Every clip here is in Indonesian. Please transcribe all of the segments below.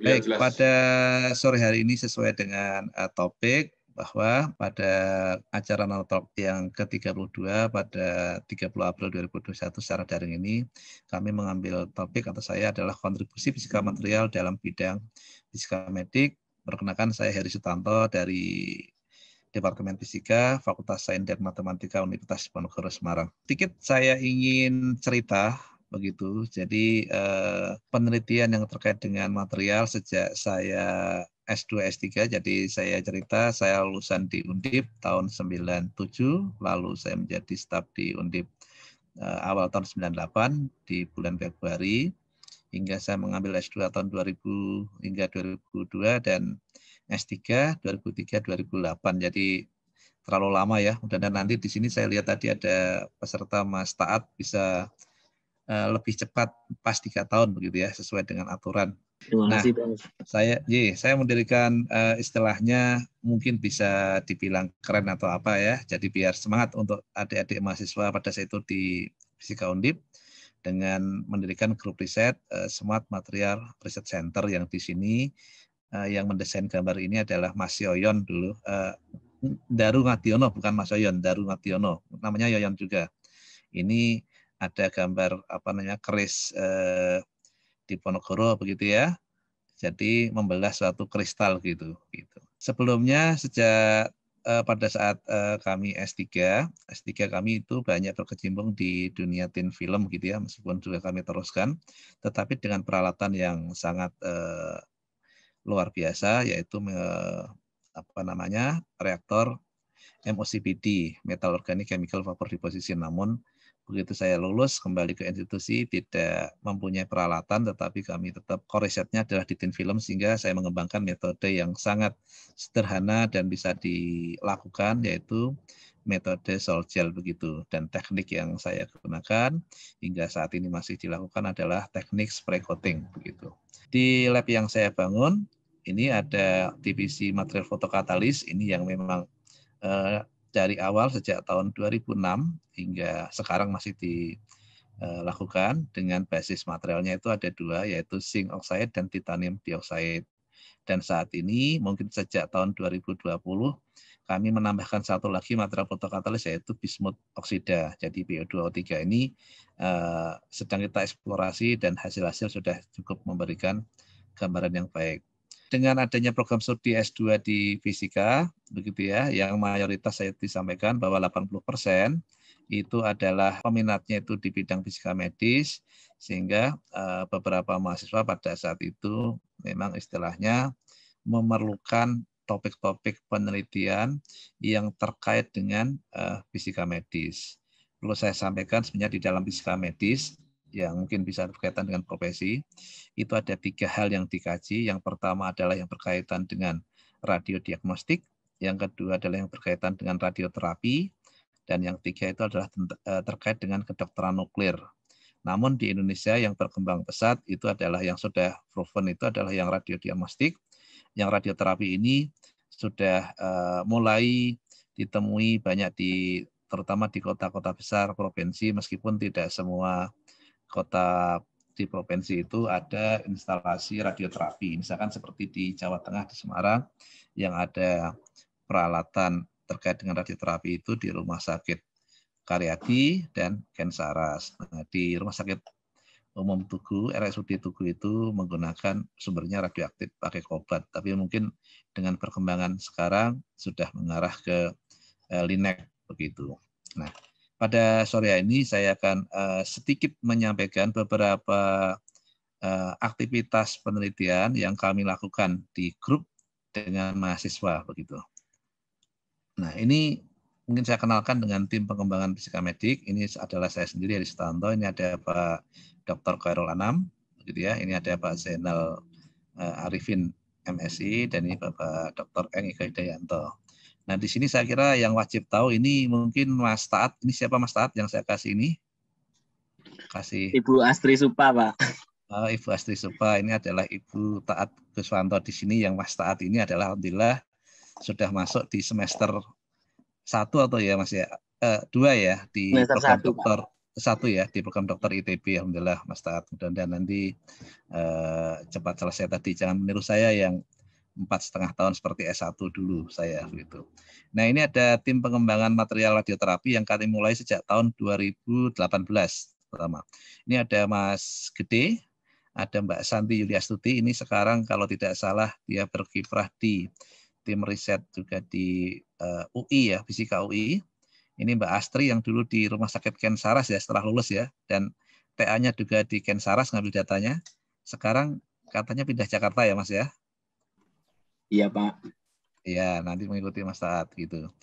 Baik, pada sore hari ini sesuai dengan uh, topik bahwa pada acara topik yang ke-32 pada 30 April 2021 secara daring ini, kami mengambil topik atau saya adalah kontribusi fisika material dalam bidang fisika medik. Perkenalkan saya Heri Sutanto dari Departemen Fisika, Fakultas Sains dan Matematika Universitas Diponegoro Semarang. Sedikit saya ingin cerita begitu. Jadi eh, penelitian yang terkait dengan material sejak saya S2 S3 jadi saya cerita saya lulusan di Undip tahun 97 lalu saya menjadi staf di Undip eh, awal tahun 98 di bulan Februari hingga saya mengambil S2 tahun 2000 hingga 2002 dan S3 2003 2008. Jadi terlalu lama ya. Mudah-mudahan nanti di sini saya lihat tadi ada peserta Mas Taat bisa Eh, lebih cepat pas tiga tahun begitu ya sesuai dengan aturan. Terima nah, kasih, saya, ye, saya mendirikan uh, istilahnya mungkin bisa dibilang keren atau apa ya. Jadi biar semangat untuk adik-adik mahasiswa pada saat itu di Fisika Undip dengan mendirikan grup riset uh, Smart Material Research Center yang di sini uh, yang mendesain gambar ini adalah Mas Yoyon dulu. Uh, Daru Ngationo bukan Mas Yoyon, Daru Ngationo. Namanya Yoyon juga. Ini ada gambar apa namanya keris eh, di Ponegoro begitu ya. Jadi membelah suatu kristal gitu. gitu. Sebelumnya sejak eh, pada saat eh, kami S3, S3 kami itu banyak berkecimpung di dunia tin film gitu ya, meskipun juga kami teruskan, tetapi dengan peralatan yang sangat eh, luar biasa yaitu eh, apa namanya reaktor MOCVD, metal organic chemical vapor deposition. Namun begitu saya lulus kembali ke institusi tidak mempunyai peralatan tetapi kami tetap core risetnya adalah di tim film sehingga saya mengembangkan metode yang sangat sederhana dan bisa dilakukan yaitu metode solgel begitu dan teknik yang saya gunakan hingga saat ini masih dilakukan adalah teknik spray coating begitu di lab yang saya bangun ini ada divisi material fotokatalis ini yang memang eh, dari awal sejak tahun 2006 hingga sekarang masih dilakukan eh, dengan basis materialnya itu ada dua yaitu zinc oxide dan titanium dioxide. Dan saat ini mungkin sejak tahun 2020 kami menambahkan satu lagi material fotokatalis yaitu bismut oksida. Jadi PO2O3 ini eh, sedang kita eksplorasi dan hasil-hasil sudah cukup memberikan gambaran yang baik dengan adanya program studi S2 di fisika, begitu ya, yang mayoritas saya disampaikan bahwa 80 persen itu adalah peminatnya itu di bidang fisika medis, sehingga eh, beberapa mahasiswa pada saat itu memang istilahnya memerlukan topik-topik penelitian yang terkait dengan eh, fisika medis. Perlu saya sampaikan sebenarnya di dalam fisika medis yang mungkin bisa berkaitan dengan profesi, itu ada tiga hal yang dikaji. Yang pertama adalah yang berkaitan dengan radiodiagnostik, yang kedua adalah yang berkaitan dengan radioterapi, dan yang ketiga itu adalah eh, terkait dengan kedokteran nuklir. Namun di Indonesia yang berkembang pesat itu adalah yang sudah proven itu adalah yang radiodiagnostik, yang radioterapi ini sudah eh, mulai ditemui banyak di terutama di kota-kota besar provinsi meskipun tidak semua kota di provinsi itu ada instalasi radioterapi. Misalkan seperti di Jawa Tengah di Semarang yang ada peralatan terkait dengan radioterapi itu di Rumah Sakit Karyadi dan Kensaras. Nah, di Rumah Sakit Umum Tugu, RSUD Tugu itu menggunakan sumbernya radioaktif pakai obat. Tapi mungkin dengan perkembangan sekarang sudah mengarah ke eh, linek begitu. Nah, pada sore ini saya akan uh, sedikit menyampaikan beberapa uh, aktivitas penelitian yang kami lakukan di grup dengan mahasiswa begitu. Nah, ini mungkin saya kenalkan dengan tim pengembangan fisika medik. Ini adalah saya sendiri dari Stanto, ini ada Pak Dr. Khairul Anam, begitu ya. Ini ada Pak Zainal eh, Arifin MSI dan ini Bapak Dr. Eng Ika Hidayanto. Nah, di sini saya kira yang wajib tahu ini mungkin Mas Taat. Ini siapa Mas Taat yang saya kasih ini? Kasih. Ibu Astri Supa, Pak. Oh, Ibu Astri Supa ini adalah Ibu Taat Guswanto di sini yang Mas Taat ini adalah alhamdulillah sudah masuk di semester satu atau ya Mas ya? Eh, dua ya di semester program satu, dokter satu ya di program dokter ITB alhamdulillah Mas Taat mudah-mudahan nanti eh, cepat selesai tadi jangan meniru saya yang empat setengah tahun seperti S1 dulu saya gitu. Nah ini ada tim pengembangan material radioterapi yang kami mulai sejak tahun 2018 pertama. Ini ada Mas Gede, ada Mbak Santi Yuliastuti. Ini sekarang kalau tidak salah dia berkiprah di tim riset juga di uh, eh, UI ya, Fisika UI. Ini Mbak Astri yang dulu di Rumah Sakit Ken Kensaras ya setelah lulus ya dan TA-nya juga di Ken Kensaras ngambil datanya. Sekarang katanya pindah Jakarta ya Mas ya Iya Pak. Iya, nanti mengikuti Mas Taat gitu.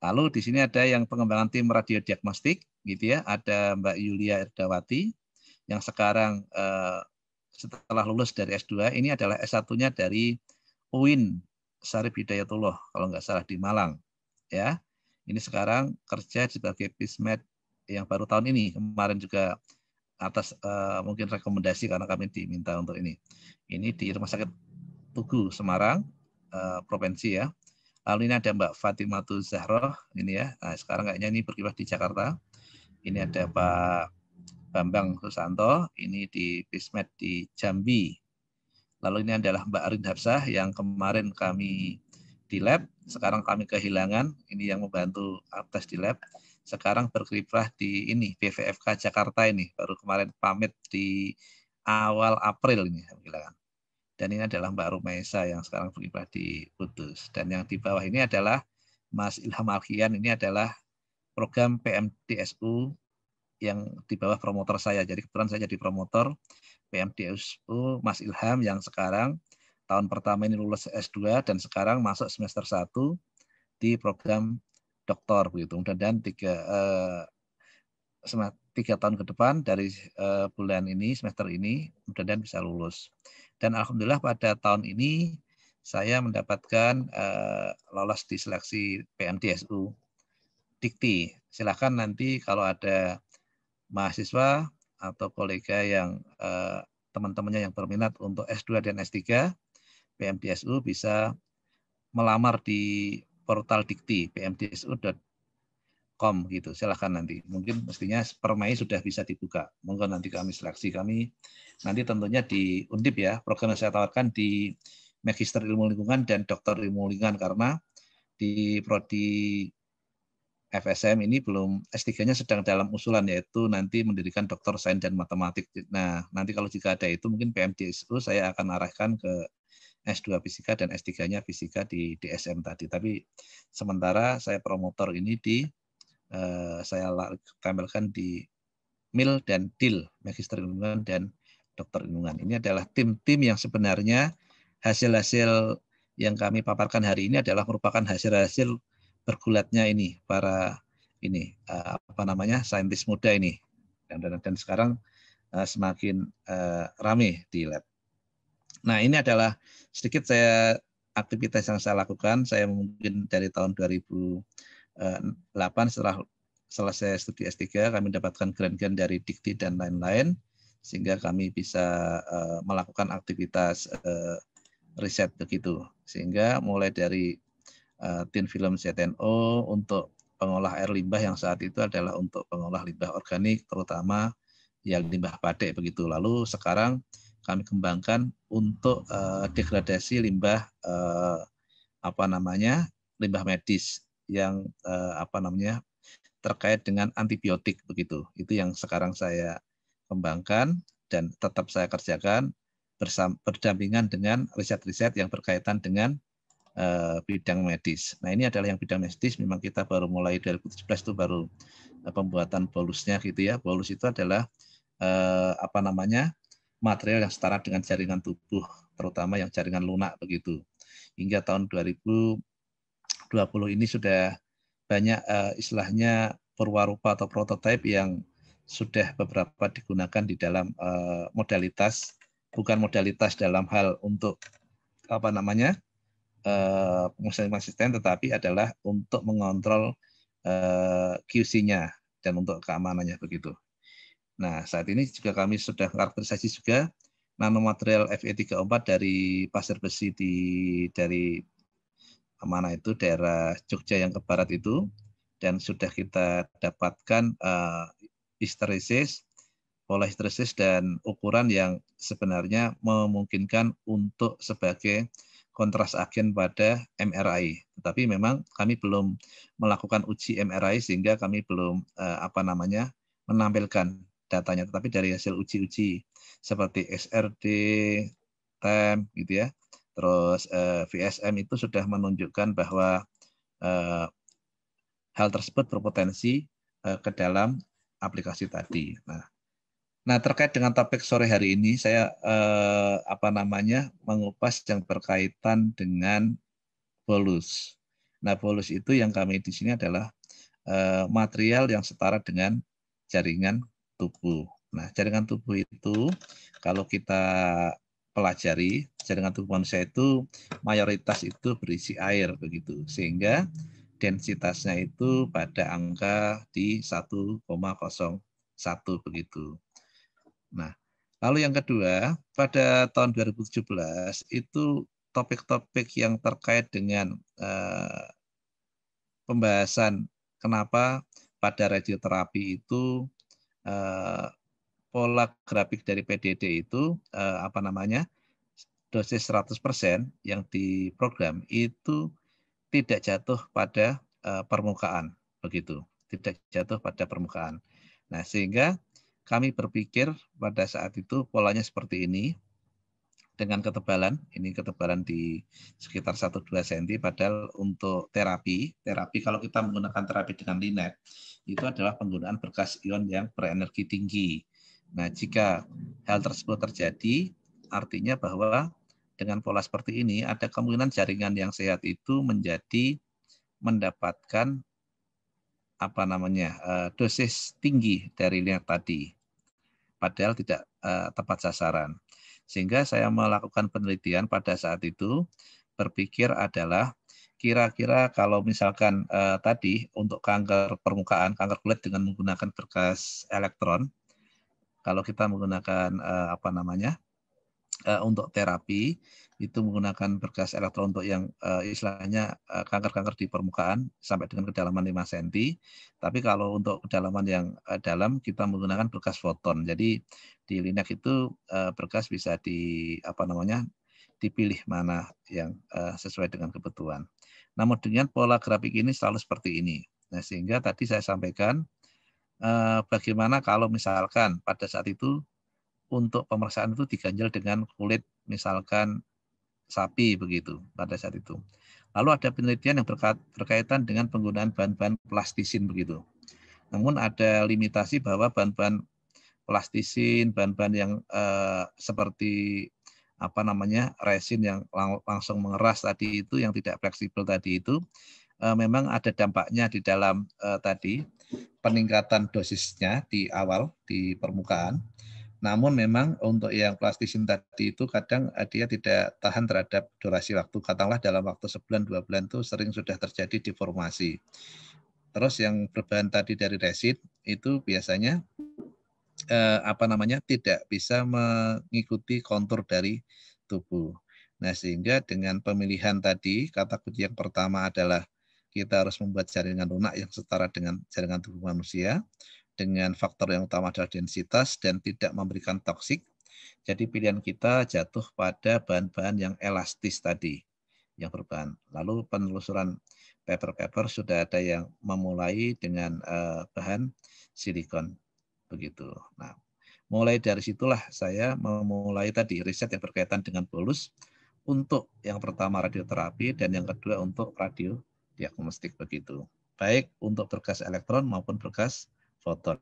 Lalu di sini ada yang pengembangan tim diagnostik gitu ya, ada Mbak Yulia Erdawati yang sekarang eh, setelah lulus dari S2 ini adalah S1-nya dari UIN Sarif Hidayatullah kalau nggak salah di Malang ya. Ini sekarang kerja sebagai PISMED yang baru tahun ini. Kemarin juga atas uh, mungkin rekomendasi karena kami diminta untuk ini. Ini di Rumah Sakit Tugu Semarang Eh, provinsi ya. Lalu ini ada Mbak Fatimatu Zahroh ini ya. Nah, sekarang kayaknya ini berkiprah di Jakarta. Ini ada Pak Bambang Susanto, ini di Pismet di Jambi. Lalu ini adalah Mbak Arin Hapsah yang kemarin kami di lab, sekarang kami kehilangan, ini yang membantu atas di lab. Sekarang berkiprah di ini BVFK Jakarta ini, baru kemarin pamit di awal April ini kehilangan. Dan ini adalah Mbak Rumaisa yang sekarang beribadah di Kudus. Dan yang di bawah ini adalah Mas Ilham Alkian, ini adalah program PMDSU yang di bawah promotor saya. Jadi kebetulan saya jadi promotor PMDSU Mas Ilham yang sekarang tahun pertama ini lulus S2 dan sekarang masuk semester 1 di program doktor begitu. dan dan tiga eh, tiga tahun ke depan dari uh, bulan ini semester ini mudah-mudahan bisa lulus dan alhamdulillah pada tahun ini saya mendapatkan uh, lolos di seleksi PMDSU Dikti silahkan nanti kalau ada mahasiswa atau kolega yang uh, teman-temannya yang berminat untuk S2 dan S3 PMDSU bisa melamar di portal Dikti pmdsu.com com gitu. Silahkan nanti. Mungkin mestinya per Mei sudah bisa dibuka. mungkin nanti kami seleksi kami nanti tentunya di Undip ya. Program yang saya tawarkan di Magister Ilmu Lingkungan dan Dokter Ilmu Lingkungan karena di prodi FSM ini belum S3-nya sedang dalam usulan yaitu nanti mendirikan dokter sains dan matematik. Nah, nanti kalau jika ada itu mungkin PMDSU saya akan arahkan ke S2 fisika dan S3-nya fisika di DSM tadi. Tapi sementara saya promotor ini di Eh, saya tampilkan di MIL dan DIL, Magister Lingkungan dan Dokter Lingkungan. Ini adalah tim-tim yang sebenarnya hasil-hasil yang kami paparkan hari ini adalah merupakan hasil-hasil bergulatnya ini para ini eh, apa namanya saintis muda ini dan dan, dan sekarang eh, semakin ramai di lab. Nah ini adalah sedikit saya aktivitas yang saya lakukan. Saya mungkin dari tahun 2000 8 eh, setelah selesai studi S3 kami dapatkan grant-grant dari Dikti dan lain-lain sehingga kami bisa eh, melakukan aktivitas eh, riset begitu sehingga mulai dari uh, tin film CTNO untuk pengolah air limbah yang saat itu adalah untuk pengolah limbah organik terutama yang limbah padek begitu lalu sekarang kami kembangkan untuk degradasi limbah apa namanya limbah medis yang eh, apa namanya terkait dengan antibiotik begitu. Itu yang sekarang saya kembangkan dan tetap saya kerjakan bersam, berdampingan dengan riset-riset yang berkaitan dengan eh, bidang medis. Nah ini adalah yang bidang medis memang kita baru mulai dari 2017 itu baru eh, pembuatan bolusnya gitu ya. Bolus itu adalah eh, apa namanya material yang setara dengan jaringan tubuh terutama yang jaringan lunak begitu. Hingga tahun 2000 20 ini sudah banyak uh, istilahnya perwarupa atau prototipe yang sudah beberapa digunakan di dalam uh, modalitas bukan modalitas dalam hal untuk apa namanya uh, pengusaha konsisten tetapi adalah untuk mengontrol uh, QC-nya dan untuk keamanannya begitu. Nah, saat ini juga kami sudah karakterisasi juga nanomaterial Fe34 dari pasir besi di dari mana itu daerah Jogja yang ke barat itu dan sudah kita dapatkan uh, histeresis, histeresis dan ukuran yang sebenarnya memungkinkan untuk sebagai kontras agen pada MRI. Tetapi memang kami belum melakukan uji MRI sehingga kami belum uh, apa namanya menampilkan datanya. Tetapi dari hasil uji-uji seperti SRD, TEM gitu ya, Terus eh, VSM itu sudah menunjukkan bahwa eh, hal tersebut berpotensi eh, ke dalam aplikasi tadi. Nah, nah terkait dengan topik sore hari ini saya eh, apa namanya mengupas yang berkaitan dengan bolus. Nah, bolus itu yang kami di sini adalah eh, material yang setara dengan jaringan tubuh. Nah, jaringan tubuh itu kalau kita pelajari jaringan tubuh manusia itu mayoritas itu berisi air begitu sehingga densitasnya itu pada angka di 1,01 begitu. Nah, lalu yang kedua, pada tahun 2017 itu topik-topik yang terkait dengan eh, pembahasan kenapa pada radioterapi itu eh, pola grafik dari PDD itu eh, apa namanya dosis 100% yang di program itu tidak jatuh pada eh, permukaan begitu tidak jatuh pada permukaan nah sehingga kami berpikir pada saat itu polanya seperti ini dengan ketebalan ini ketebalan di sekitar 1-2 cm padahal untuk terapi terapi kalau kita menggunakan terapi dengan linet itu adalah penggunaan berkas ion yang berenergi tinggi Nah, jika hal tersebut terjadi, artinya bahwa dengan pola seperti ini ada kemungkinan jaringan yang sehat itu menjadi mendapatkan apa namanya eh, dosis tinggi dari yang tadi, padahal tidak eh, tepat sasaran. Sehingga saya melakukan penelitian pada saat itu berpikir adalah kira-kira kalau misalkan eh, tadi untuk kanker permukaan, kanker kulit dengan menggunakan berkas elektron, kalau kita menggunakan uh, apa namanya uh, untuk terapi itu menggunakan berkas elektron untuk yang uh, istilahnya kanker-kanker uh, di permukaan sampai dengan kedalaman 5 cm. Tapi kalau untuk kedalaman yang uh, dalam kita menggunakan berkas foton. Jadi di linak itu uh, berkas bisa di apa namanya dipilih mana yang uh, sesuai dengan kebutuhan. Namun dengan pola grafik ini selalu seperti ini. Nah, sehingga tadi saya sampaikan Eh, bagaimana kalau misalkan pada saat itu untuk pemeriksaan itu diganjal dengan kulit misalkan sapi begitu pada saat itu. Lalu ada penelitian yang berkaitan dengan penggunaan bahan-bahan plastisin begitu. Namun ada limitasi bahwa bahan-bahan plastisin, bahan-bahan yang eh, seperti apa namanya resin yang lang langsung mengeras tadi itu yang tidak fleksibel tadi itu eh, memang ada dampaknya di dalam eh, tadi peningkatan dosisnya di awal di permukaan. Namun memang untuk yang plastisin tadi itu kadang eh, dia tidak tahan terhadap durasi waktu. Katakanlah dalam waktu sebulan, dua bulan itu sering sudah terjadi deformasi. Terus yang berbahan tadi dari resin itu biasanya eh, apa namanya tidak bisa mengikuti kontur dari tubuh. Nah sehingga dengan pemilihan tadi kata kunci yang pertama adalah kita harus membuat jaringan lunak yang setara dengan jaringan tubuh manusia dengan faktor yang utama adalah densitas dan tidak memberikan toksik. Jadi pilihan kita jatuh pada bahan-bahan yang elastis tadi yang berbahan. Lalu penelusuran paper-paper sudah ada yang memulai dengan uh, bahan silikon begitu. Nah, mulai dari situlah saya memulai tadi riset yang berkaitan dengan bolus untuk yang pertama radioterapi dan yang kedua untuk radio diagnostik begitu. Baik untuk berkas elektron maupun berkas foton.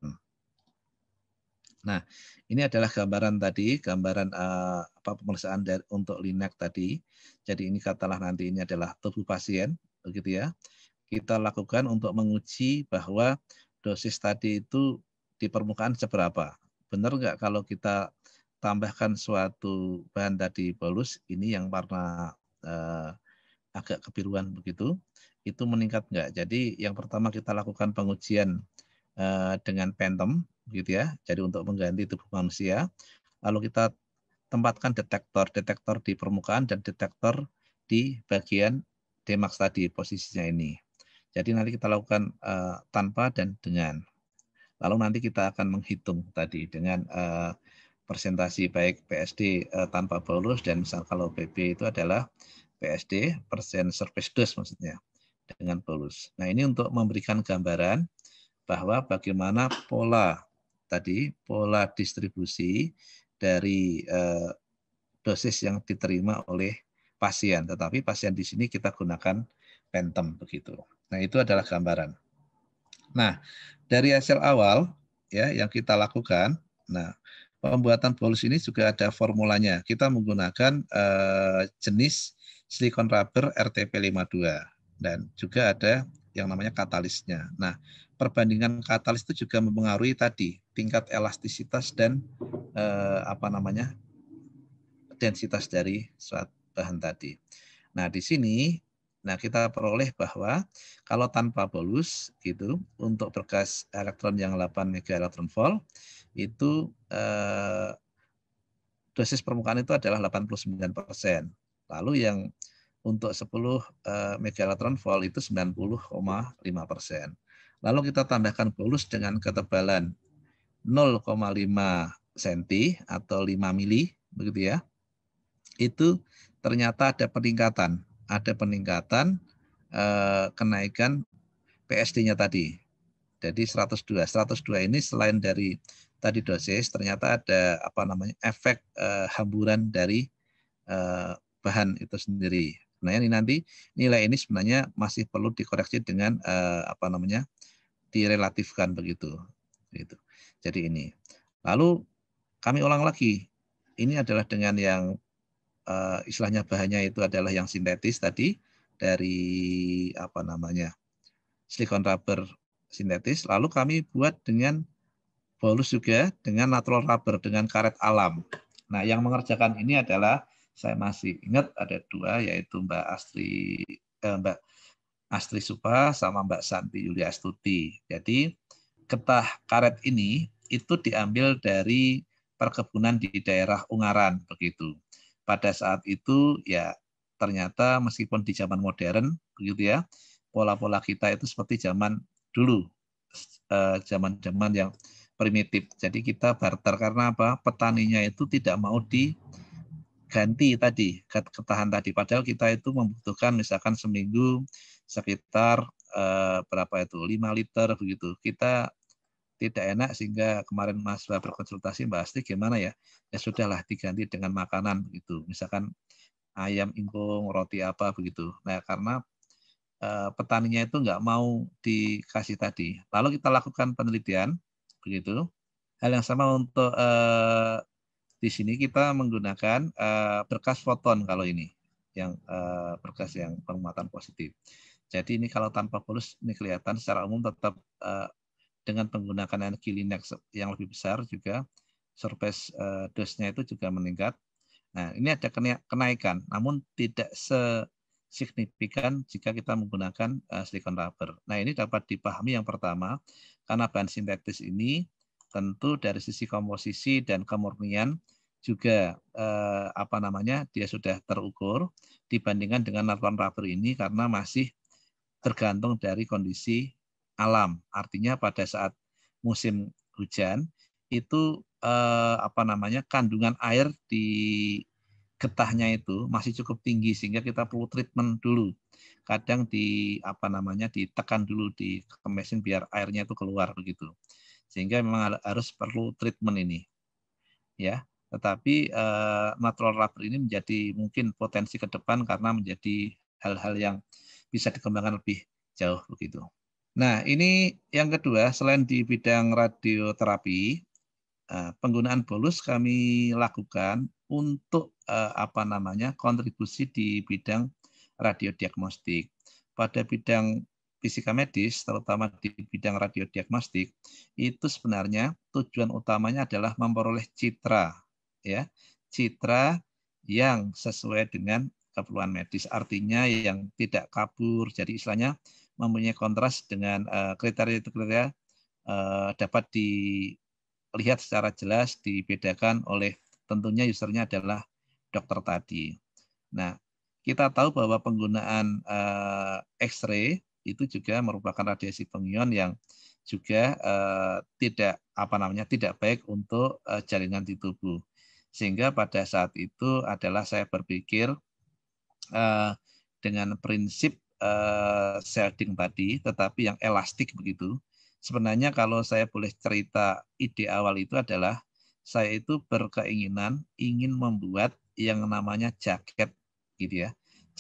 Nah, ini adalah gambaran tadi, gambaran uh, apa pemeriksaan dari, untuk linak tadi. Jadi ini katalah nanti ini adalah tubuh pasien, begitu ya. Kita lakukan untuk menguji bahwa dosis tadi itu di permukaan seberapa. Benar nggak kalau kita tambahkan suatu bahan tadi bolus ini yang warna uh, agak kebiruan begitu, itu meningkat enggak. Jadi yang pertama kita lakukan pengujian eh, dengan phantom, gitu ya. Jadi untuk mengganti tubuh manusia. Lalu kita tempatkan detektor, detektor di permukaan dan detektor di bagian demax tadi posisinya ini. Jadi nanti kita lakukan eh, tanpa dan dengan. Lalu nanti kita akan menghitung tadi dengan eh, persentasi presentasi baik PSD eh, tanpa bolus dan misal kalau BB itu adalah PSD persen surface dose maksudnya dengan Paulus. Nah ini untuk memberikan gambaran bahwa bagaimana pola tadi, pola distribusi dari eh, dosis yang diterima oleh pasien. Tetapi pasien di sini kita gunakan pentem begitu. Nah itu adalah gambaran. Nah dari hasil awal ya yang kita lakukan, nah pembuatan bolus ini juga ada formulanya. Kita menggunakan eh, jenis silikon rubber RTP52 dan juga ada yang namanya katalisnya. Nah, perbandingan katalis itu juga mempengaruhi tadi tingkat elastisitas dan eh, apa namanya densitas dari suatu bahan tadi. Nah, di sini nah kita peroleh bahwa kalau tanpa bolus gitu untuk berkas elektron yang 8 mega elektron volt itu eh, dosis permukaan itu adalah 89%. Lalu yang untuk 10 uh, eh, megaelectron volt itu 90,5 persen. Lalu kita tambahkan bolus dengan ketebalan 0,5 cm atau 5 mili, begitu ya. Itu ternyata ada peningkatan, ada peningkatan eh, kenaikan PSD-nya tadi. Jadi 102, 102 ini selain dari tadi dosis, ternyata ada apa namanya efek eh, hamburan dari bahan itu sendiri sebenarnya ini nanti nilai ini sebenarnya masih perlu dikoreksi dengan eh, apa namanya direlatifkan begitu gitu jadi ini lalu kami ulang lagi ini adalah dengan yang eh, istilahnya bahannya itu adalah yang sintetis tadi dari apa namanya silikon rubber sintetis lalu kami buat dengan bolus juga dengan natural rubber dengan karet alam nah yang mengerjakan ini adalah saya masih ingat ada dua yaitu Mbak Astri eh, Mbak Astri Supa sama Mbak Santi Yulia Astuti. Jadi ketah karet ini itu diambil dari perkebunan di daerah Ungaran begitu. Pada saat itu ya ternyata meskipun di zaman modern begitu ya, pola-pola kita itu seperti zaman dulu eh, zaman-zaman yang primitif. Jadi kita barter karena apa? Petaninya itu tidak mau di ganti tadi, ketahan tadi. Padahal kita itu membutuhkan misalkan seminggu sekitar eh, berapa itu 5 liter begitu. Kita tidak enak sehingga kemarin mahasiswa berkonsultasi Mbak Asti gimana ya? Ya sudahlah diganti dengan makanan gitu. Misalkan ayam ingkung, roti apa begitu. Nah, karena eh, petaninya itu nggak mau dikasih tadi. Lalu kita lakukan penelitian begitu. Hal yang sama untuk eh, di sini kita menggunakan uh, berkas foton kalau ini, yang uh, berkas yang penguatan positif. Jadi ini kalau tanpa polus ini kelihatan secara umum tetap uh, dengan menggunakan energi Linux yang lebih besar juga surface uh, dosnya itu juga meningkat. Nah, ini ada kenaikan, namun tidak se signifikan jika kita menggunakan uh, silikon rubber. Nah, ini dapat dipahami yang pertama, karena bahan sintetis ini tentu dari sisi komposisi dan kemurnian juga eh, apa namanya dia sudah terukur dibandingkan dengan natron rubber ini karena masih tergantung dari kondisi alam. Artinya pada saat musim hujan itu eh, apa namanya kandungan air di getahnya itu masih cukup tinggi sehingga kita perlu treatment dulu. Kadang di apa namanya ditekan dulu di mesin biar airnya itu keluar begitu sehingga memang harus perlu treatment ini ya tetapi uh, natural rubber ini menjadi mungkin potensi ke depan karena menjadi hal-hal yang bisa dikembangkan lebih jauh begitu. Nah, ini yang kedua selain di bidang radioterapi, uh, penggunaan bolus kami lakukan untuk uh, apa namanya kontribusi di bidang radiodiagnostik. Pada bidang fisika medis, terutama di bidang radiodiagnostik, itu sebenarnya tujuan utamanya adalah memperoleh citra, ya, citra yang sesuai dengan keperluan medis, artinya yang tidak kabur. Jadi istilahnya mempunyai kontras dengan eh, kriteria-kriteria uh, dapat dilihat secara jelas, dibedakan oleh tentunya usernya adalah dokter tadi. Nah, kita tahu bahwa penggunaan uh, X-ray itu juga merupakan radiasi pengion yang juga eh, tidak apa namanya tidak baik untuk eh, jaringan di tubuh. Sehingga pada saat itu adalah saya berpikir eh, dengan prinsip eh, shielding tadi tetapi yang elastik begitu. Sebenarnya kalau saya boleh cerita ide awal itu adalah saya itu berkeinginan ingin membuat yang namanya jaket gitu ya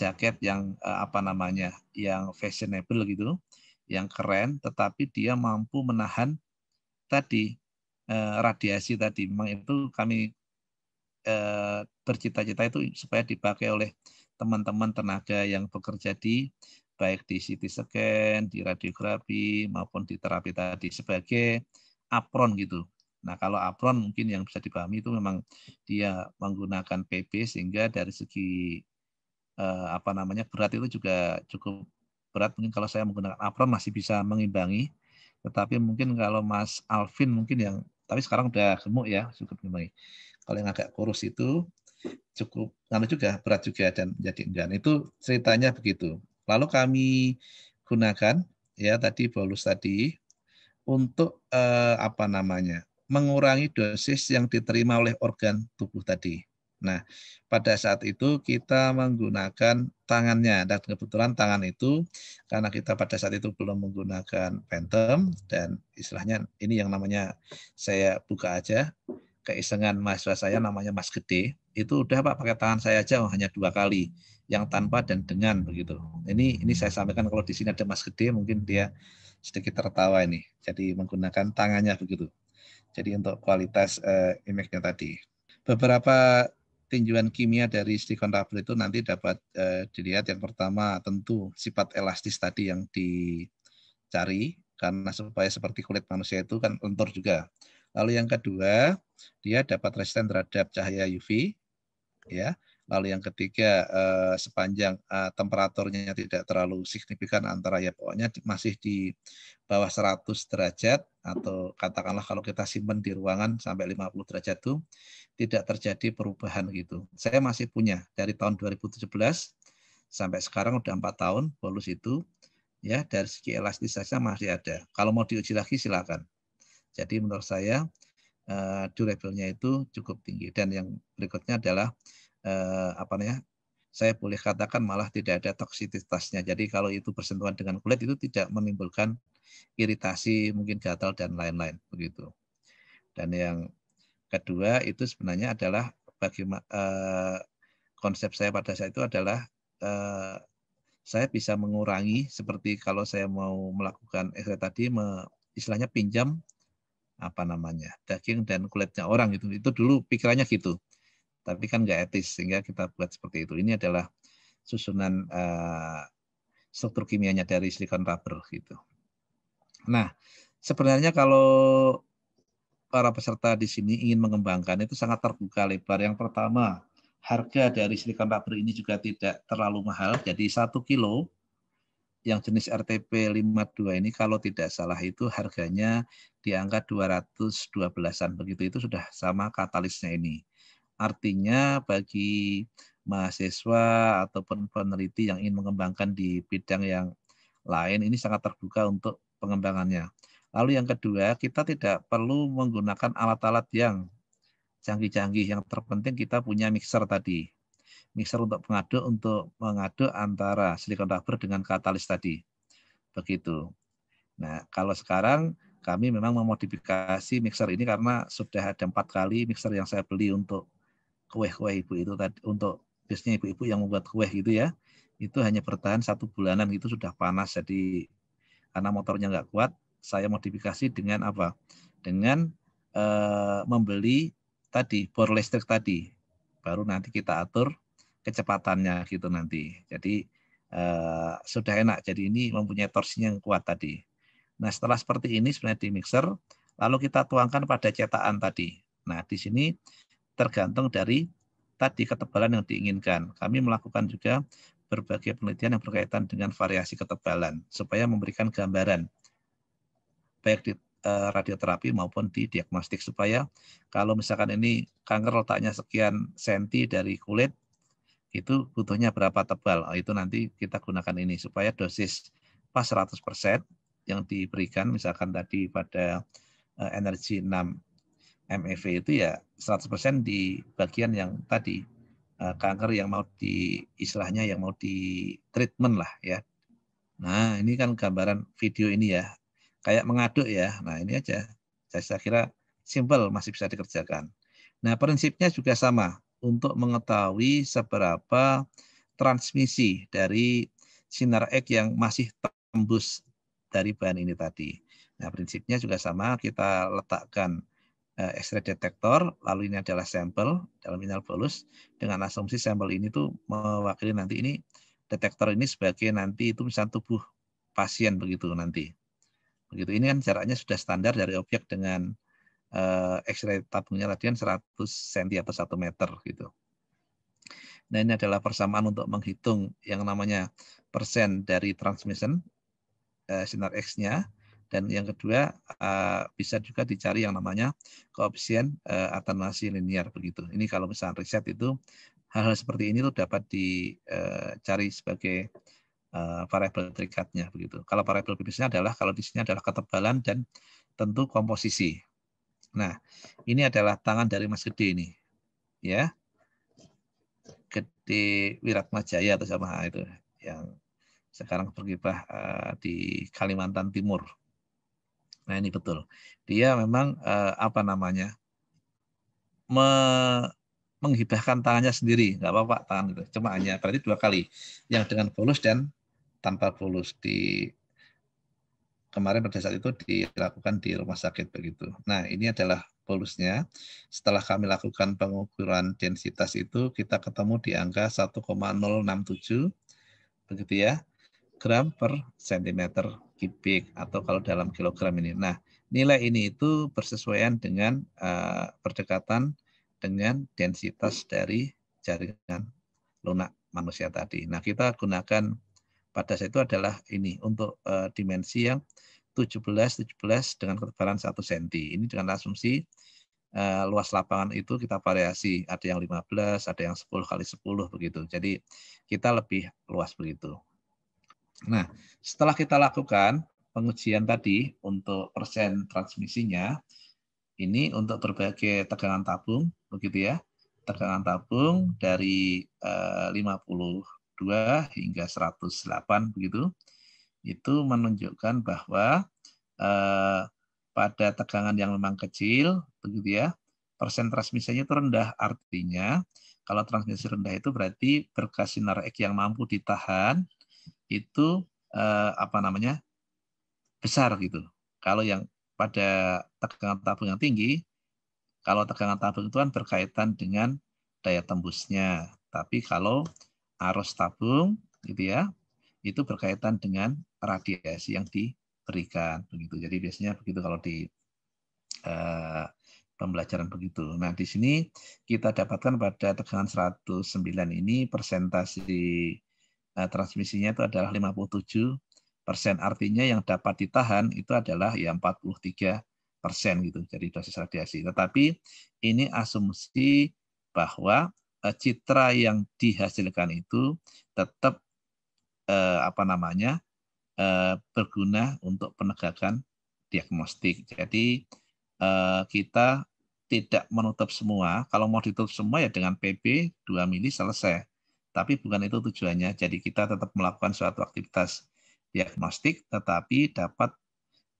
jaket yang eh, apa namanya yang fashionable gitu yang keren tetapi dia mampu menahan tadi eh, radiasi tadi memang itu kami eh, bercita-cita itu supaya dipakai oleh teman-teman tenaga yang bekerja di baik di CT scan, di radiografi maupun di terapi tadi sebagai apron gitu. Nah, kalau apron mungkin yang bisa dipahami itu memang dia menggunakan PP sehingga dari segi eh, apa namanya berat itu juga cukup berat mungkin kalau saya menggunakan apron masih bisa mengimbangi tetapi mungkin kalau Mas Alvin mungkin yang tapi sekarang udah gemuk ya cukup mengimbangi kalau yang agak kurus itu cukup nganu juga berat juga dan jadi enggan itu ceritanya begitu lalu kami gunakan ya tadi bolus tadi untuk eh, apa namanya mengurangi dosis yang diterima oleh organ tubuh tadi Nah, pada saat itu kita menggunakan tangannya dan kebetulan tangan itu karena kita pada saat itu belum menggunakan phantom dan istilahnya ini yang namanya saya buka aja keisengan mahasiswa saya namanya Mas Gede itu udah Pak pakai tangan saya aja hanya dua kali yang tanpa dan dengan begitu. Ini ini saya sampaikan kalau di sini ada Mas Gede mungkin dia sedikit tertawa ini. Jadi menggunakan tangannya begitu. Jadi untuk kualitas uh, image-nya tadi. Beberapa tinjuan kimia dari rubber itu nanti dapat eh, dilihat yang pertama tentu sifat elastis tadi yang dicari karena supaya seperti kulit manusia itu kan lentur juga. Lalu yang kedua, dia dapat resisten terhadap cahaya UV ya. Lalu yang ketiga eh, sepanjang eh, temperaturnya tidak terlalu signifikan antara ya pokoknya masih di bawah 100 derajat atau katakanlah kalau kita simpan di ruangan sampai 50 derajat itu tidak terjadi perubahan gitu. Saya masih punya dari tahun 2017 sampai sekarang udah 4 tahun bolus itu ya dari segi elastisitasnya masih ada. Kalau mau diuji lagi silakan. Jadi menurut saya eh, durability nya itu cukup tinggi dan yang berikutnya adalah eh, apa namanya saya boleh katakan malah tidak ada toksisitasnya. Jadi kalau itu bersentuhan dengan kulit itu tidak menimbulkan iritasi, mungkin gatal dan lain-lain begitu. Dan yang kedua itu sebenarnya adalah bagaimana eh, konsep saya pada saat itu adalah eh, saya bisa mengurangi seperti kalau saya mau melakukan ekstra eh, tadi me, istilahnya pinjam apa namanya daging dan kulitnya orang itu itu dulu pikirannya gitu tapi kan nggak etis sehingga kita buat seperti itu. Ini adalah susunan uh, struktur kimianya dari silikon rubber gitu. Nah, sebenarnya kalau para peserta di sini ingin mengembangkan itu sangat terbuka lebar. Yang pertama, harga dari silikon rubber ini juga tidak terlalu mahal. Jadi satu kilo yang jenis RTP 52 ini kalau tidak salah itu harganya di angka 212-an begitu itu sudah sama katalisnya ini. Artinya bagi mahasiswa ataupun peneliti yang ingin mengembangkan di bidang yang lain ini sangat terbuka untuk pengembangannya. Lalu yang kedua, kita tidak perlu menggunakan alat-alat yang canggih-canggih. Yang terpenting kita punya mixer tadi. Mixer untuk mengaduk untuk mengaduk antara silikon rubber dengan katalis tadi. Begitu. Nah, kalau sekarang kami memang memodifikasi mixer ini karena sudah ada empat kali mixer yang saya beli untuk kue-kue ibu itu tadi untuk biasanya ibu-ibu yang membuat kue gitu ya itu hanya bertahan satu bulanan itu sudah panas jadi karena motornya nggak kuat saya modifikasi dengan apa dengan e, membeli tadi bor listrik tadi baru nanti kita atur kecepatannya gitu nanti jadi e, sudah enak jadi ini mempunyai torsinya yang kuat tadi nah setelah seperti ini sebenarnya di mixer lalu kita tuangkan pada cetakan tadi nah di sini tergantung dari tadi ketebalan yang diinginkan. Kami melakukan juga berbagai penelitian yang berkaitan dengan variasi ketebalan supaya memberikan gambaran baik di eh, radioterapi maupun di diagnostik supaya kalau misalkan ini kanker letaknya sekian senti dari kulit itu butuhnya berapa tebal. Nah, itu nanti kita gunakan ini supaya dosis pas 100% yang diberikan misalkan tadi pada eh, energi 6 MEV itu ya 100% di bagian yang tadi eh, kanker yang mau di istilahnya yang mau di treatment lah ya. Nah, ini kan gambaran video ini ya. Kayak mengaduk ya. Nah, ini aja. Saya kira simple masih bisa dikerjakan. Nah, prinsipnya juga sama untuk mengetahui seberapa transmisi dari sinar X yang masih tembus dari bahan ini tadi. Nah, prinsipnya juga sama, kita letakkan Eh, X-ray detector, lalu ini adalah sampel dalam inal bolus dengan asumsi sampel ini tuh mewakili nanti ini detektor ini sebagai nanti itu misal tubuh pasien begitu nanti. Begitu ini kan jaraknya sudah standar dari objek dengan uh, X-ray tabungnya tadi kan 100 cm atau 1 meter gitu. Nah ini adalah persamaan untuk menghitung yang namanya persen dari transmission uh, sinar X-nya dan yang kedua uh, bisa juga dicari yang namanya koefisien uh, alternasi linear begitu. Ini kalau misalnya riset itu hal-hal seperti ini tuh dapat dicari eh, sebagai uh, variabel terikatnya begitu. Kalau variabel bisnisnya adalah kalau di sini adalah ketebalan dan tentu komposisi. Nah, ini adalah tangan dari Mas Gede ini. Ya. Gede Wiratmajaya ya atau sama itu yang sekarang berkiprah uh, di Kalimantan Timur Nah ini betul. Dia memang eh, apa namanya me menghibahkan tangannya sendiri, nggak apa-apa tangan itu. Cuma hanya berarti dua kali, yang dengan bolus dan tanpa bolus di kemarin pada saat itu dilakukan di rumah sakit begitu. Nah, ini adalah bolusnya. Setelah kami lakukan pengukuran densitas itu, kita ketemu di angka 1,067, begitu ya gram per sentimeter kubik atau kalau dalam kilogram ini. Nah, nilai ini itu bersesuaian dengan uh, eh, perdekatan dengan densitas dari jaringan lunak manusia tadi. Nah, kita gunakan pada saat itu adalah ini untuk uh, dimensi yang 17 17 dengan ketebalan 1 cm. Ini dengan asumsi uh, luas lapangan itu kita variasi, ada yang 15, ada yang 10 kali 10 begitu. Jadi kita lebih luas begitu. Nah, setelah kita lakukan pengujian tadi untuk persen transmisinya, ini untuk berbagai tegangan tabung, begitu ya. Tegangan tabung dari eh, 52 hingga 108 begitu, itu menunjukkan bahwa eh, pada tegangan yang memang kecil, begitu ya, persen transmisinya itu rendah. Artinya, kalau transmisi rendah itu berarti berkas sinar X yang mampu ditahan itu eh, apa namanya besar gitu. Kalau yang pada tegangan tabung yang tinggi, kalau tegangan tabung itu kan berkaitan dengan daya tembusnya. Tapi kalau arus tabung gitu ya, itu berkaitan dengan radiasi yang diberikan begitu. Jadi biasanya begitu kalau di eh, pembelajaran begitu. Nah, di sini kita dapatkan pada tegangan 109 ini persentase Eh, transmisinya itu adalah 57 persen. Artinya yang dapat ditahan itu adalah ya 43 persen gitu. Jadi dosis radiasi. Tetapi ini asumsi bahwa eh, citra yang dihasilkan itu tetap eh, apa namanya eh, berguna untuk penegakan diagnostik. Jadi eh, kita tidak menutup semua. Kalau mau ditutup semua ya dengan PB 2 mili selesai tapi bukan itu tujuannya. Jadi kita tetap melakukan suatu aktivitas diagnostik, tetapi dapat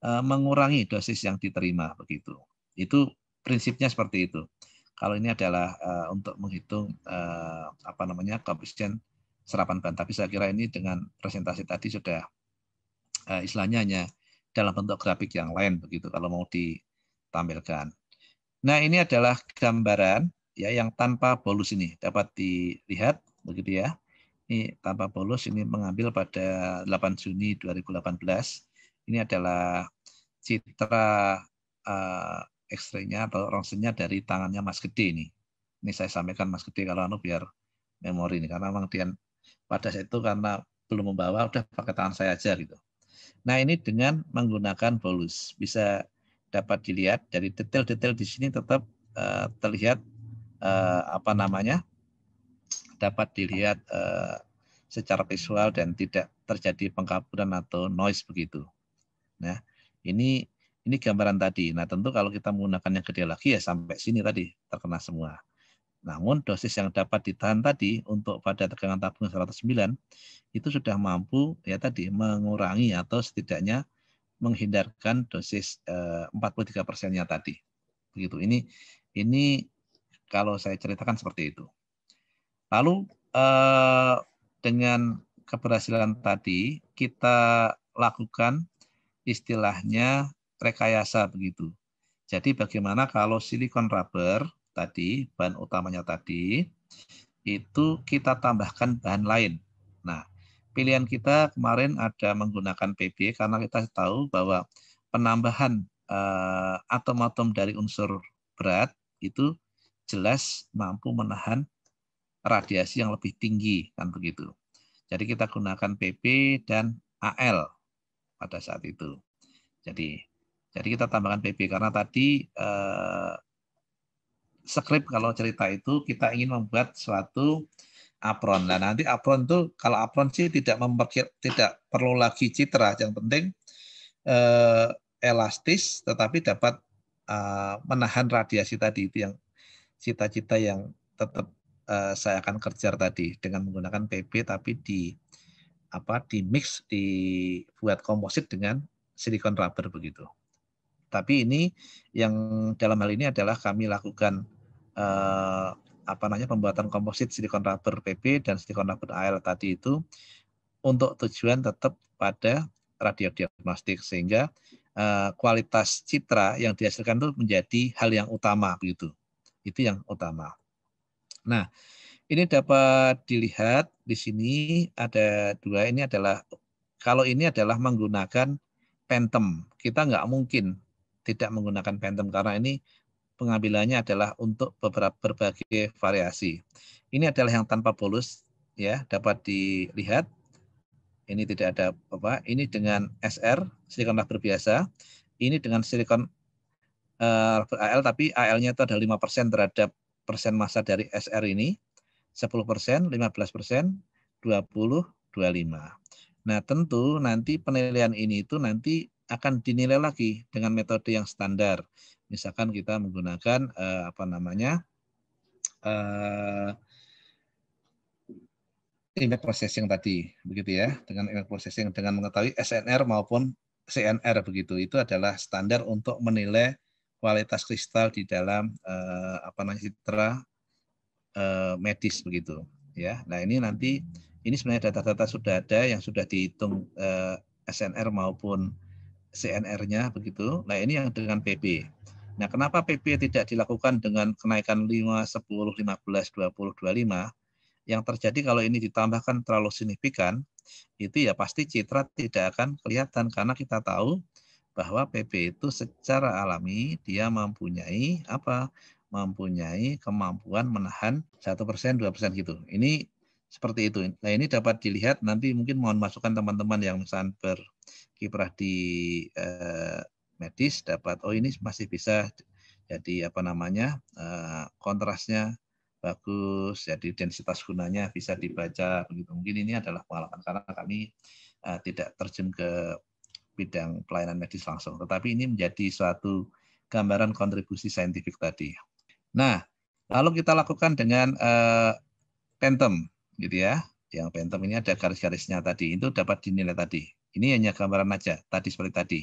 eh, mengurangi dosis yang diterima begitu. Itu prinsipnya seperti itu. Kalau ini adalah eh, untuk menghitung eh, apa namanya koefisien serapan bahan, tapi saya kira ini dengan presentasi tadi sudah istilahnya hanya dalam bentuk grafik yang lain begitu kalau mau ditampilkan. Nah ini adalah gambaran ya yang tanpa bolus ini dapat dilihat begitu ya. Ini tanpa bolus ini mengambil pada 8 Juni 2018. Ini adalah citra uh, eh, x atau rongsennya dari tangannya Mas Gede ini. Ini saya sampaikan Mas Gede kalau anu biar memori ini karena memang dia pada saat itu karena belum membawa udah pakai tangan saya aja gitu. Nah, ini dengan menggunakan bolus bisa dapat dilihat dari detail-detail di sini tetap uh, terlihat uh, apa namanya? dapat dilihat eh, secara visual dan tidak terjadi pengkaburan atau noise begitu. Nah, ini ini gambaran tadi. Nah, tentu kalau kita menggunakan yang gede lagi ya sampai sini tadi terkena semua. Namun dosis yang dapat ditahan tadi untuk pada tegangan tabung 109 itu sudah mampu ya tadi mengurangi atau setidaknya menghindarkan dosis eh, 43 persennya tadi. Begitu. Ini ini kalau saya ceritakan seperti itu. Lalu eh, dengan keberhasilan tadi kita lakukan istilahnya rekayasa begitu. Jadi bagaimana kalau silikon rubber tadi, bahan utamanya tadi, itu kita tambahkan bahan lain. Nah, pilihan kita kemarin ada menggunakan PB karena kita tahu bahwa penambahan eh, atom-atom dari unsur berat itu jelas mampu menahan radiasi yang lebih tinggi kan begitu. Jadi kita gunakan PP dan AL pada saat itu. Jadi jadi kita tambahkan PP karena tadi eh, skrip kalau cerita itu kita ingin membuat suatu apron. Nah nanti apron itu kalau apron sih tidak memperkir, tidak perlu lagi citra. Yang penting eh, elastis tetapi dapat eh, menahan radiasi tadi itu yang cita-cita yang tetap Eh, saya akan kerja tadi dengan menggunakan PP tapi di apa di mix dibuat komposit dengan silikon rubber begitu. Tapi ini yang dalam hal ini adalah kami lakukan eh, apa namanya pembuatan komposit silikon rubber PP dan silikon rubber AL tadi itu untuk tujuan tetap pada radiodiagnostik sehingga eh, kualitas citra yang dihasilkan itu menjadi hal yang utama begitu. Itu yang utama. Nah, ini dapat dilihat di sini ada dua. Ini adalah kalau ini adalah menggunakan pentem. Kita nggak mungkin tidak menggunakan pentem karena ini pengambilannya adalah untuk beberapa berbagai variasi. Ini adalah yang tanpa bolus ya dapat dilihat. Ini tidak ada apa. Ini dengan SR silikon rubber biasa. Ini dengan silikon uh, eh, AL tapi AL-nya itu ada 5% terhadap persen massa dari SR ini 10 persen, 15 persen, 20, 25. Nah tentu nanti penilaian ini itu nanti akan dinilai lagi dengan metode yang standar. Misalkan kita menggunakan eh, apa namanya eh, image processing tadi, begitu ya, dengan image processing dengan mengetahui SNR maupun CNR begitu. Itu adalah standar untuk menilai kualitas kristal di dalam eh, apa namanya citra eh, medis begitu ya. Nah, ini nanti ini sebenarnya data-data sudah ada yang sudah dihitung eh, SNR maupun CNR-nya begitu. Nah, ini yang dengan PP. Nah, kenapa PP tidak dilakukan dengan kenaikan 5, 10, 15, 20, 25? Yang terjadi kalau ini ditambahkan terlalu signifikan, itu ya pasti citra tidak akan kelihatan karena kita tahu bahwa PP itu secara alami dia mempunyai apa? mempunyai kemampuan menahan satu persen dua persen gitu. Ini seperti itu. Nah ini dapat dilihat nanti mungkin mohon masukan teman-teman yang misalnya berkiprah di eh, medis dapat oh ini masih bisa jadi apa namanya eh, kontrasnya bagus, jadi densitas gunanya bisa dibaca begitu. Mungkin ini adalah pengalaman karena kami eh, tidak terjun ke bidang pelayanan medis langsung. Tetapi ini menjadi suatu gambaran kontribusi saintifik tadi. Nah, lalu kita lakukan dengan uh, gitu ya. Yang pentem ini ada garis-garisnya tadi, itu dapat dinilai tadi. Ini hanya gambaran aja, tadi seperti tadi.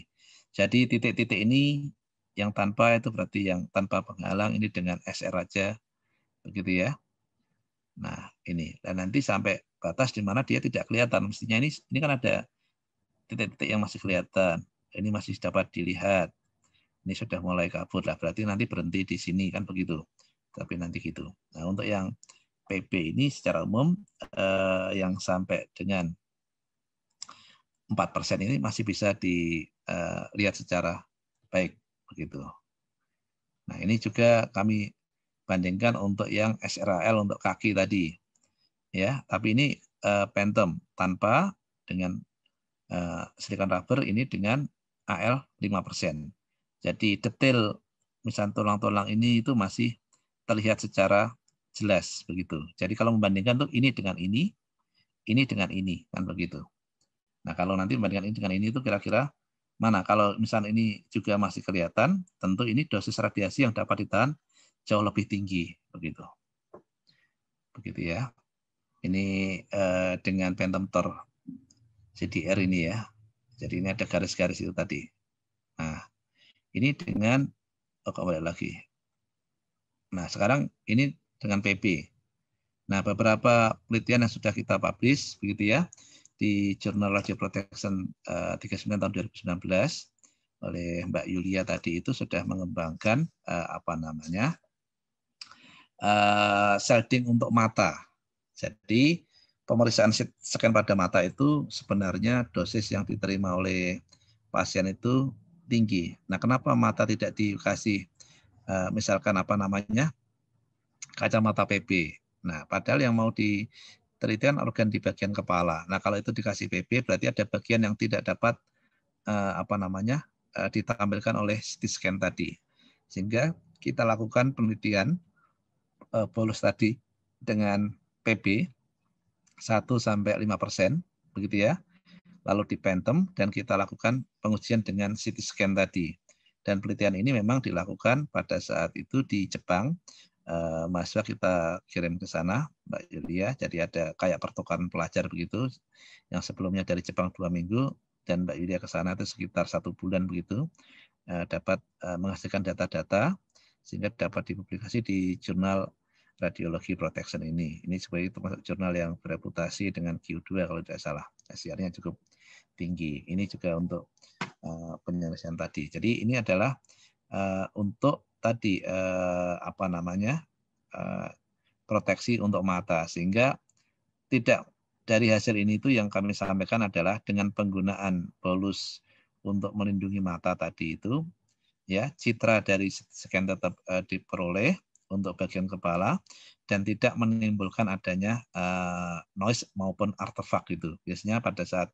Jadi titik-titik ini yang tanpa itu berarti yang tanpa penghalang ini dengan SR aja, begitu ya. Nah, ini. Dan nanti sampai batas di mana dia tidak kelihatan. Mestinya ini ini kan ada titik-titik yang masih kelihatan. Ini masih dapat dilihat. Ini sudah mulai kabur lah. Berarti nanti berhenti di sini kan begitu. Tapi nanti gitu. Nah untuk yang PP ini secara umum eh, yang sampai dengan persen ini masih bisa dilihat eh, secara baik begitu. Nah, ini juga kami bandingkan untuk yang SRL untuk kaki tadi. Ya, tapi ini eh, phantom tanpa dengan Eh, silikon rubber ini dengan AL 5%. Jadi detail misalnya tulang-tulang ini itu masih terlihat secara jelas begitu. Jadi kalau membandingkan tuh ini dengan ini, ini dengan ini kan begitu. Nah, kalau nanti membandingkan ini dengan ini itu kira-kira mana? Kalau misalnya ini juga masih kelihatan, tentu ini dosis radiasi yang dapat ditahan jauh lebih tinggi begitu. Begitu ya. Ini eh, dengan pentometer CDR ini ya. Jadi ini ada garis-garis itu tadi. Nah, ini dengan oh, kembali lagi. Nah, sekarang ini dengan PP. Nah, beberapa penelitian yang sudah kita publish begitu ya di Journal Radio Protection eh, uh, 39 tahun 2019 oleh Mbak Yulia tadi itu sudah mengembangkan uh, apa namanya uh, untuk mata. Jadi pemeriksaan scan pada mata itu sebenarnya dosis yang diterima oleh pasien itu tinggi. Nah, kenapa mata tidak dikasih eh, misalkan apa namanya kacamata PB? Nah, padahal yang mau diteliti kan organ di bagian kepala. Nah, kalau itu dikasih PB berarti ada bagian yang tidak dapat eh, apa namanya eh, ditampilkan oleh CT scan tadi. Sehingga kita lakukan penelitian bolus tadi dengan PB 1 sampai 5 persen, begitu ya. Lalu di Phantom dan kita lakukan pengujian dengan CT scan tadi. Dan penelitian ini memang dilakukan pada saat itu di Jepang. Eh, mahasiswa kita kirim ke sana, Mbak Yulia. Jadi ada kayak pertukaran pelajar begitu, yang sebelumnya dari Jepang dua minggu, dan Mbak Yulia ke sana itu sekitar satu bulan begitu, eh, dapat eh, menghasilkan data-data, sehingga dapat dipublikasi di jurnal radiologi protection ini. Ini sebagai termasuk jurnal yang bereputasi dengan Q2 kalau tidak salah. SCR-nya cukup tinggi. Ini juga untuk uh, penyelesaian tadi. Jadi ini adalah eh, untuk tadi eh, apa namanya proteksi untuk mata sehingga tidak dari hasil ini itu yang kami sampaikan adalah dengan penggunaan bolus untuk melindungi mata tadi itu ya citra dari scan tetap diperoleh untuk bagian kepala dan tidak menimbulkan adanya uh, noise maupun artefak gitu. Biasanya pada saat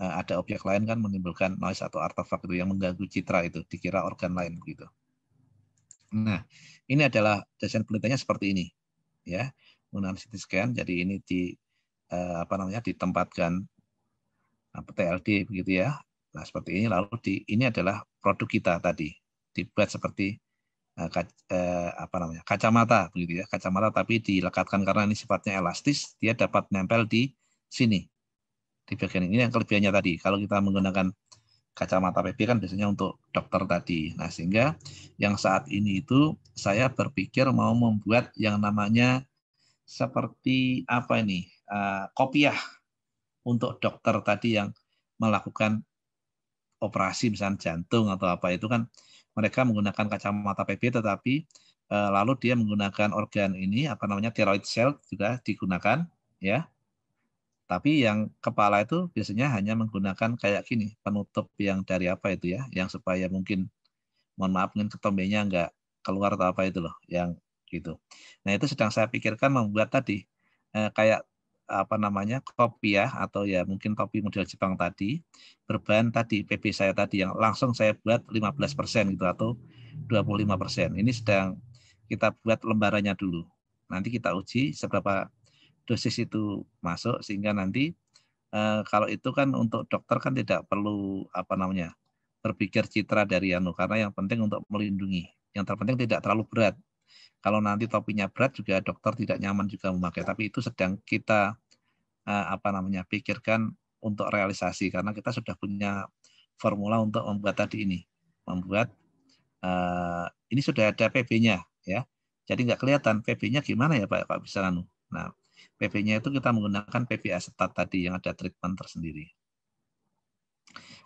uh, ada objek lain kan menimbulkan noise atau artefak itu yang mengganggu citra itu dikira organ lain gitu. Nah, ini adalah desain penelitiannya seperti ini ya. Menggunakan CT scan jadi ini di uh, apa namanya ditempatkan apa TLD begitu ya. Nah, seperti ini lalu di ini adalah produk kita tadi dibuat seperti Eh, eh, apa namanya kacamata begitu ya kacamata tapi dilekatkan karena ini sifatnya elastis dia dapat nempel di sini di bagian ini yang kelebihannya tadi kalau kita menggunakan kacamata PP kan biasanya untuk dokter tadi nah sehingga yang saat ini itu saya berpikir mau membuat yang namanya seperti apa ini uh, kopiah untuk dokter tadi yang melakukan operasi misalnya jantung atau apa itu kan mereka menggunakan kacamata PB tetapi eh, lalu dia menggunakan organ ini apa namanya tiroid cell juga digunakan ya. Tapi yang kepala itu biasanya hanya menggunakan kayak gini, penutup yang dari apa itu ya, yang supaya mungkin mohon maaf mungkin ketombenya nggak keluar atau apa itu loh, yang gitu. Nah, itu sedang saya pikirkan membuat tadi eh, kayak apa namanya ya atau ya mungkin kopi model Jepang tadi berbahan tadi PP saya tadi yang langsung saya buat 15% gitu atau 25%. Ini sedang kita buat lembarannya dulu. Nanti kita uji seberapa dosis itu masuk sehingga nanti eh, kalau itu kan untuk dokter kan tidak perlu apa namanya berpikir citra dari anu karena yang penting untuk melindungi. Yang terpenting tidak terlalu berat kalau nanti topinya berat juga dokter tidak nyaman juga memakai. Tapi itu sedang kita eh, apa namanya pikirkan untuk realisasi karena kita sudah punya formula untuk membuat tadi ini, membuat eh, ini sudah ada PB-nya ya. Jadi nggak kelihatan PB-nya gimana ya Pak Pak bisa Nah, PB-nya itu kita menggunakan PB asetat tadi yang ada treatment tersendiri.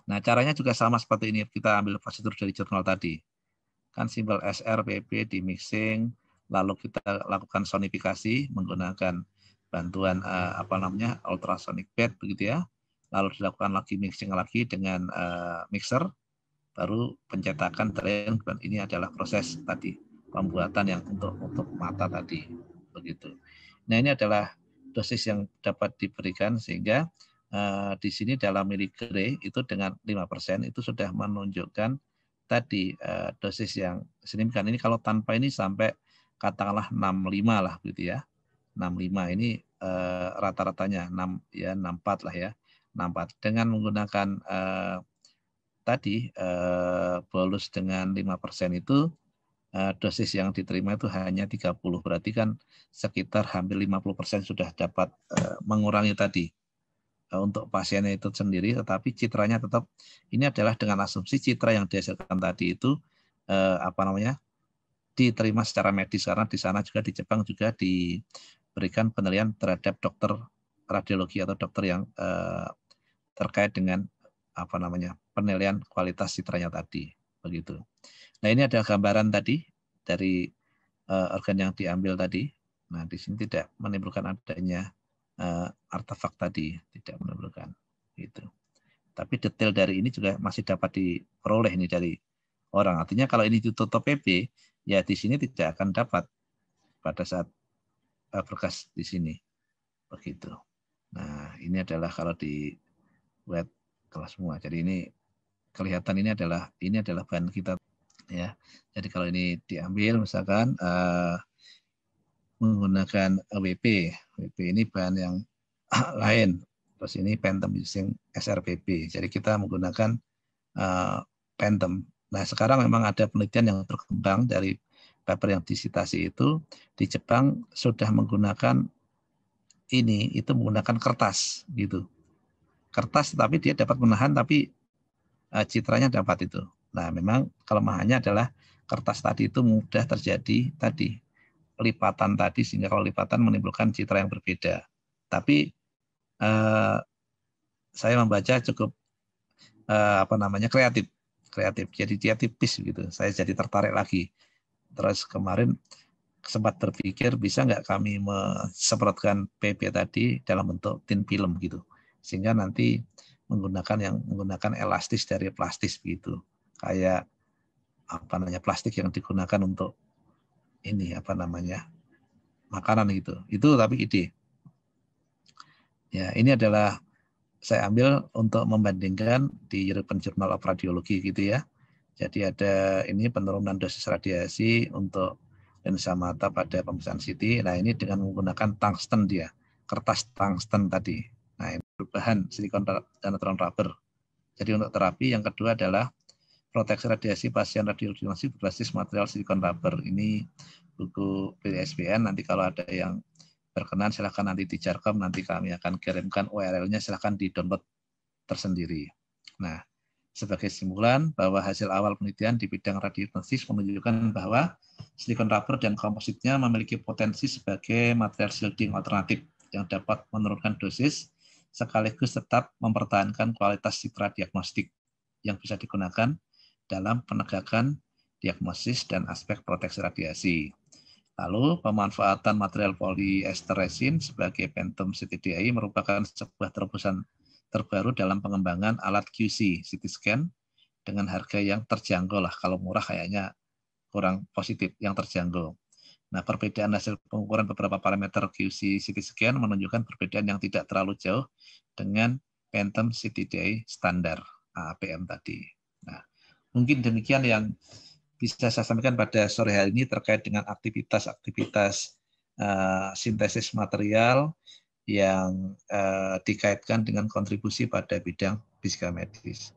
Nah, caranya juga sama seperti ini. Kita ambil fasilitur dari jurnal tadi kan simbol SRPP di mixing, lalu kita lakukan sonifikasi menggunakan bantuan uh, apa namanya ultrasonic bed begitu ya. Lalu dilakukan lagi mixing lagi dengan uh, mixer, baru pencetakan drain dan ini adalah proses tadi pembuatan yang untuk untuk mata tadi begitu. Nah ini adalah dosis yang dapat diberikan sehingga uh, di sini dalam grey itu dengan 5% itu sudah menunjukkan tadi uh, dosis yang sedemikian ini kalau tanpa ini sampai katakanlah 65 lah gitu ya. 65 ini uh, rata-ratanya 6 ya 64 lah ya. 64 dengan menggunakan uh, tadi uh, bolus dengan 5% itu dosis yang diterima itu hanya 30. Berarti kan sekitar hampir 50% sudah dapat mengurangi tadi Eh, untuk pasiennya itu sendiri, tetapi citranya tetap ini adalah dengan asumsi citra yang dihasilkan tadi itu eh, apa namanya diterima secara medis karena di sana juga di Jepang juga diberikan penilaian terhadap dokter radiologi atau dokter yang eh, terkait dengan apa namanya penilaian kualitas citranya tadi begitu. Nah ini ada gambaran tadi dari eh, organ yang diambil tadi. Nah di sini tidak menimbulkan adanya uh, artefak tadi tidak memerlukan itu, Tapi detail dari ini juga masih dapat diperoleh ini dari orang. Artinya kalau ini ditutup PP, ya di sini tidak akan dapat pada saat uh, berkas di sini. Begitu. Nah, ini adalah kalau di web kelas semua. Jadi ini kelihatan ini adalah ini adalah bahan kita ya. Jadi kalau ini diambil misalkan uh, menggunakan WP SRPP ini bahan yang ah, lain. Terus ini Phantom using SRPP. Jadi kita menggunakan uh, Phantom. Nah sekarang memang ada penelitian yang berkembang dari paper yang disitasi itu di Jepang sudah menggunakan ini itu menggunakan kertas gitu. Kertas tapi dia dapat menahan tapi uh, citranya dapat itu. Nah memang kelemahannya adalah kertas tadi itu mudah terjadi tadi lipatan tadi sehingga kalau lipatan menimbulkan citra yang berbeda. Tapi eh, saya membaca cukup eh, apa namanya kreatif, kreatif. Jadi dia tipis gitu. Saya jadi tertarik lagi. Terus kemarin sempat berpikir bisa nggak kami semprotkan PP tadi dalam bentuk tin film gitu, sehingga nanti menggunakan yang menggunakan elastis dari plastis gitu, kayak apa namanya plastik yang digunakan untuk ini apa namanya makanan gitu. Itu tapi ide. Ya, ini adalah saya ambil untuk membandingkan di European Journal of Radiology gitu ya. Jadi ada ini penurunan dosis radiasi untuk lensa mata pada pemeriksaan CT. Nah, ini dengan menggunakan tungsten dia, kertas tungsten tadi. Nah, ini berbahan silikon dan natron rubber. Jadi untuk terapi yang kedua adalah proteksi radiasi pasien radiodinasi berbasis material silikon rubber. Ini buku PSBN nanti kalau ada yang berkenan silahkan nanti di Jarkom nanti kami akan kirimkan URL-nya silahkan di download tersendiri. Nah, sebagai simpulan bahwa hasil awal penelitian di bidang radiodiagnostik menunjukkan bahwa silikon rubber dan kompositnya memiliki potensi sebagai material shielding alternatif yang dapat menurunkan dosis sekaligus tetap mempertahankan kualitas citra diagnostik yang bisa digunakan dalam penegakan diagnosis dan aspek proteksi radiasi. Lalu pemanfaatan material polyester resin sebagai pentum CTDI merupakan sebuah terobosan terbaru dalam pengembangan alat QC CT scan dengan harga yang terjangkau lah kalau murah kayaknya kurang positif yang terjangkau. Nah, perbedaan hasil pengukuran beberapa parameter QC CT scan menunjukkan perbedaan yang tidak terlalu jauh dengan Phantom CTDI standar APM tadi. Nah, Mungkin demikian yang bisa saya sampaikan pada sore hari ini terkait dengan aktivitas-aktivitas uh, sintesis material yang uh, dikaitkan dengan kontribusi pada bidang fisika medis.